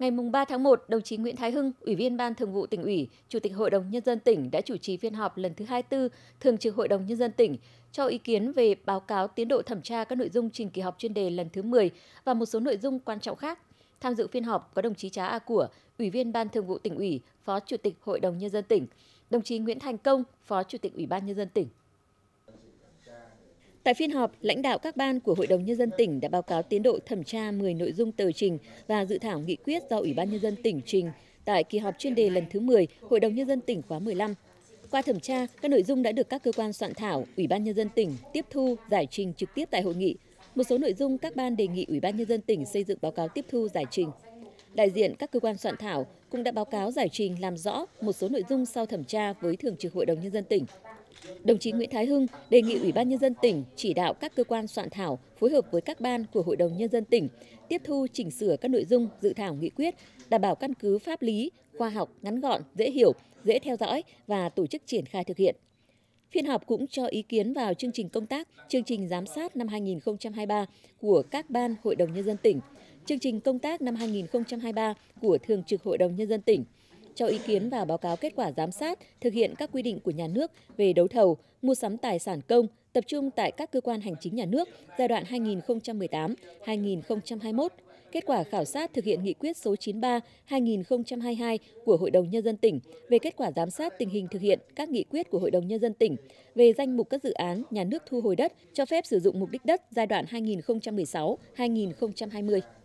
Ngày 3 tháng 1, đồng chí Nguyễn Thái Hưng, Ủy viên Ban Thường vụ tỉnh ủy, Chủ tịch Hội đồng Nhân dân tỉnh đã chủ trì phiên họp lần thứ 24 Thường trực Hội đồng Nhân dân tỉnh cho ý kiến về báo cáo tiến độ thẩm tra các nội dung trình kỳ họp chuyên đề lần thứ 10 và một số nội dung quan trọng khác. Tham dự phiên họp có đồng chí Trá A Của, Ủy viên Ban Thường vụ tỉnh ủy, Phó Chủ tịch Hội đồng Nhân dân tỉnh, đồng chí Nguyễn Thành Công, Phó Chủ tịch Ủy ban Nhân dân tỉnh. Tại phiên họp, lãnh đạo các ban của Hội đồng Nhân dân tỉnh đã báo cáo tiến độ thẩm tra 10 nội dung tờ trình và dự thảo nghị quyết do Ủy ban Nhân dân tỉnh trình tại kỳ họp chuyên đề lần thứ 10 Hội đồng Nhân dân tỉnh khóa 15. Qua thẩm tra, các nội dung đã được các cơ quan soạn thảo, Ủy ban Nhân dân tỉnh tiếp thu, giải trình trực tiếp tại hội nghị. Một số nội dung các ban đề nghị Ủy ban Nhân dân tỉnh xây dựng báo cáo tiếp thu, giải trình. Đại diện các cơ quan soạn thảo cũng đã báo cáo giải trình làm rõ một số nội dung sau thẩm tra với Thường trực Hội đồng Nhân dân tỉnh. Đồng chí Nguyễn Thái Hưng đề nghị Ủy ban Nhân dân tỉnh chỉ đạo các cơ quan soạn thảo phối hợp với các ban của Hội đồng Nhân dân tỉnh tiếp thu chỉnh sửa các nội dung dự thảo nghị quyết, đảm bảo căn cứ pháp lý, khoa học, ngắn gọn, dễ hiểu, dễ theo dõi và tổ chức triển khai thực hiện. Phiên họp cũng cho ý kiến vào chương trình công tác, chương trình giám sát năm 2023 của các ban Hội đồng Nhân dân tỉnh, chương trình công tác năm 2023 của Thường trực Hội đồng Nhân dân tỉnh, cho ý kiến và báo cáo kết quả giám sát thực hiện các quy định của nhà nước về đấu thầu, mua sắm tài sản công, tập trung tại các cơ quan hành chính nhà nước giai đoạn 2018-2021, kết quả khảo sát thực hiện nghị quyết số 93-2022 của Hội đồng Nhân dân tỉnh về kết quả giám sát tình hình thực hiện các nghị quyết của Hội đồng Nhân dân tỉnh về danh mục các dự án nhà nước thu hồi đất cho phép sử dụng mục đích đất giai đoạn 2016-2020.